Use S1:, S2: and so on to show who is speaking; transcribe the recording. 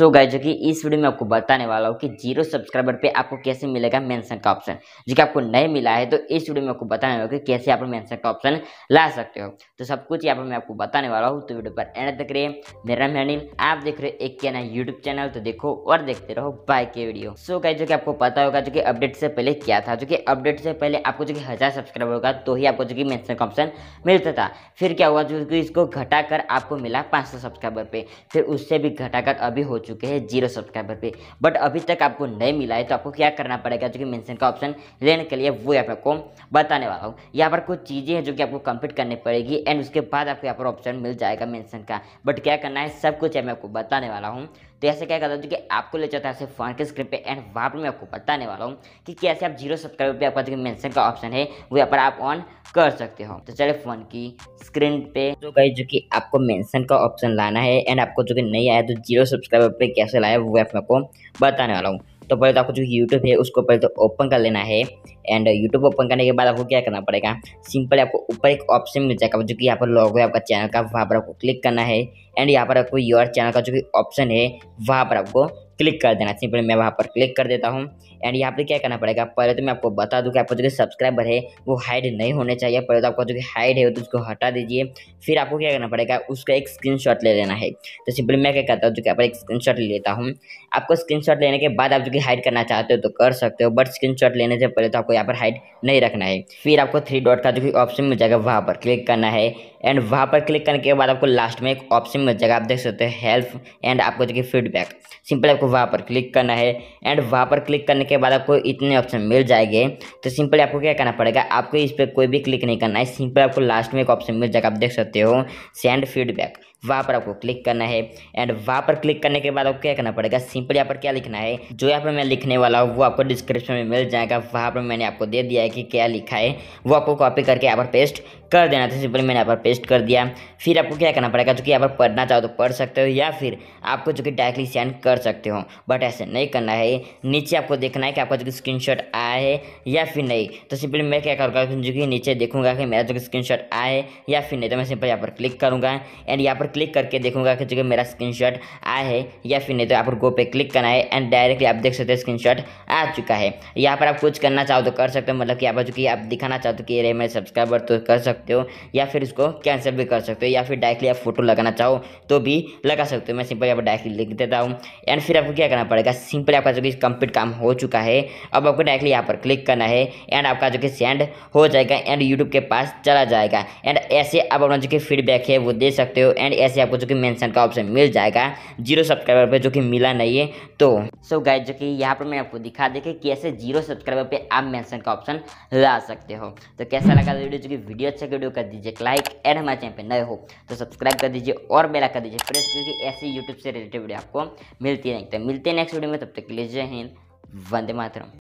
S1: सो so जो कि इस वीडियो में आपको बताने वाला हूँ कि जीरो सब्सक्राइबर पे आपको कैसे मिलेगा मेंशन का ऑप्शन जो कि आपको नहीं मिला है तो इस वीडियो में आपको बताने वाला हूँ कि कैसे आप मेंशन का ऑप्शन ला सकते हो तो सब कुछ यहाँ पर मैं आपको बताने वाला हूँ तो वीडियो पर एंड तक रहिए मेरा नाम अनिल आप देख रहे हो एक क्या यूट्यूब चैनल तो देखो और देखते रहो बाय के वीडियो सो so जो कि आपको पता होगा जो कि अपडेट से पहले क्या था जो कि अपडेट से पहले आपको जो कि हज़ार सब्सक्राइबर होगा तो ही आपको जो कि मैंशन का ऑप्शन मिलता था फिर क्या हुआ जो कि इसको घटा आपको मिला पाँच सब्सक्राइबर पे फिर उससे भी घटा अभी हो चुका चुके हैं जीरो सब्सक्राइबर पे बट अभी तक आपको नहीं मिला है तो आपको क्या करना पड़ेगा जो कि मेंशन का ऑप्शन लेने के लिए वो यहाँ पर आपको बताने वाला हूँ यहाँ पर कुछ चीज़ें हैं जो कि आपको कंप्लीट करनी पड़ेगी एंड उसके बाद आपको यहाँ पर ऑप्शन मिल जाएगा मैंसन का बट क्या करना है सब कुछ मैं आपको बताने वाला हूँ तो ऐसे क्या करता हूँ कि आपको ले जाता है ऐसे फोन के स्क्रीन पे एंड वहाँ पर मैं आपको बताने वाला हूँ कि कैसे आप जीरो सब्सक्राइबर पे आपका जो मेंशन का ऑप्शन है वो यहाँ पर आप ऑन कर सकते हो तो चले फोन की स्क्रीन पे तो जो गई जो कि आपको मेंशन का ऑप्शन लाना है एंड आपको जो कि नहीं आया तो जीरो सब्सक्राइबर पे कैसे लाया वो आप मैं आपको बताने वाला हूँ तो पहले तो आपको जो यूट्यूब है उसको पहले तो ओपन कर लेना है एंड यूट्यूब ओपन करने के बाद आपको क्या करना पड़ेगा सिंपल आपको ऊपर एक ऑप्शन मिल जाएगा जो कि यहाँ पर लॉग है आपका चैनल का वहाँ पर आपको क्लिक करना है एंड यहाँ पर आपको योर चैनल का जो भी ऑप्शन है वहाँ पर आपको क्लिक कर देना सिंपली मैं वहाँ पर क्लिक कर देता हूँ एंड यहाँ पर क्या करना पड़ेगा पहले तो मैं आपको बता दूँ कि आपका जो कि सब्सक्राइबर है वो हाइड नहीं होने चाहिए पहले तो आपका जो कि हाइड है तो उसको हटा दीजिए फिर आपको क्या करना पड़ेगा उसका एक स्क्रीन ले लेना है तो सिंपली मैं क्या करता हूँ जो कि आप एक स्क्रीन ले लेता हूँ आपको स्क्रीन लेने के बाद आप जो कि हाइड करना चाहते हो तो कर सकते हो बट स्क्रीन लेने से पहले तो आपको यहाँ पर हाइड नहीं रखना है फिर आपको थ्री डॉट का जो कि ऑप्शन मिल जाएगा वहाँ पर क्लिक करना है एंड वहाँ पर क्लिक करने के बाद आपको लास्ट में एक ऑप्शन मिल जाएगा आप देख सकते हो हेल्प एंड आपको जो कि फीडबैक सिंपल आपको वहाँ पर क्लिक करना है एंड वहाँ पर क्लिक करने के बाद आपको इतने ऑप्शन मिल जाएंगे तो सिंपल आपको क्या करना पड़ेगा आपको इस पर कोई भी क्लिक नहीं करना है सिंपल आपको लास्ट में एक ऑप्शन मिल जाएगा आप देख सकते हो सेंड फीडबैक वहाँ पर आपको क्लिक करना है एंड वहाँ पर क्लिक करने के बाद आपको क्या करना पड़ेगा सिंपल यहाँ पर क्या लिखना है जो यहाँ पर मैं लिखने वाला हूँ वो आपको डिस्क्रिप्शन में मिल जाएगा वहाँ पर मैंने आपको दे दिया है कि क्या लिखा है वो आपको कॉपी करके यहाँ पर पेस्ट कर देना था सिंपली मैंने यहाँ पर पेस्ट कर दिया फिर आपको क्या करना पड़ेगा जो कि यहाँ पर पढ़ना चाहो तो पढ़ सकते हो या फिर आपको जो कि डायरेक्टली सेंड कर सकते हो बट ऐसे नहीं करना है नीचे आपको देखना है कि आपका जो कि स्क्रीन आया है या फिर नहीं तो सिंपली मैं क्या करूँगा जो कि नीचे देखूँगा कि मेरा जो कि स्क्रीन आया है या फिर नहीं तो मैं सिंपल यहाँ पर क्लिक करूँगा एंड यहाँ पर क्लिक करके देखूंगा कि चूँकि मेरा स्क्रीन शॉट आया है या फिर नहीं तो यहाँ पर गो पे क्लिक करना है एंड डायरेक्टली आप देख सकते हैं स्क्रीन शॉट आ चुका है यहाँ पर आप कुछ करना चाहो तो कर सकते हो मतलब कि यहाँ पर चूँकि आप दिखाना चाहते हो तो कि ये रहे मेरे सब्सक्राइबर तो कर सकते हो या फिर इसको कैंसिल भी कर सकते हो या फिर डायरेक्टली आप फोटो लगाना चाहो तो भी लगा सकते हो मैं सिंपल यहाँ पर डायरेक्टली लिख देता हूँ एंड फिर आपको क्या करना पड़ेगा सिंपल आपका जो कि कंप्लीट काम हो चुका है अब आपको डायरेक्टली यहाँ पर क्लिक करना है एंड आपका जो कि सेंड हो जाएगा एंड यूट्यूब के पास चला जाएगा एंड ऐसे आप अपना जो कि फीडबैक है वो दे सकते हो एंड ऐसे आपको जो कि मेंशन का ऑप्शन मिल जाएगा जीरो सब्सक्राइबर पे जो कि मिला नहीं है तो सो so गाइज जो कि यहाँ पर मैं आपको दिखा दे कि कैसे जीरो सब्सक्राइबर पे आप मेंशन का ऑप्शन ला सकते हो तो कैसा लगा वीडियो जो कि वीडियो अच्छा वीडियो कर दीजिए लाइक एंड हमारे चैनल पर नए हो तो सब्सक्राइब कर दीजिए और बेला कर दीजिए प्रेस क्योंकि ऐसी यूट्यूब से रिलेटेड वीडियो आपको मिलती है तो मिलते हैं नेक्स्ट वीडियो में तब तक के लिए जय हिंद वंदे मातरम